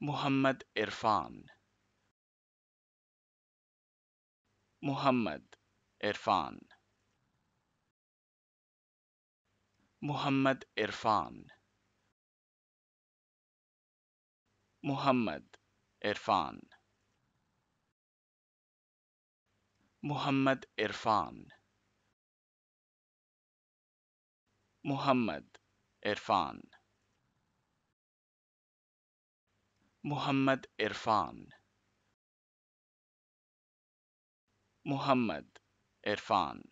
محمد إرفان محمد إرفان محمد إرفان محمد إرفان محمد إرفان محمد إرفان محمد إرفان محمد إرفان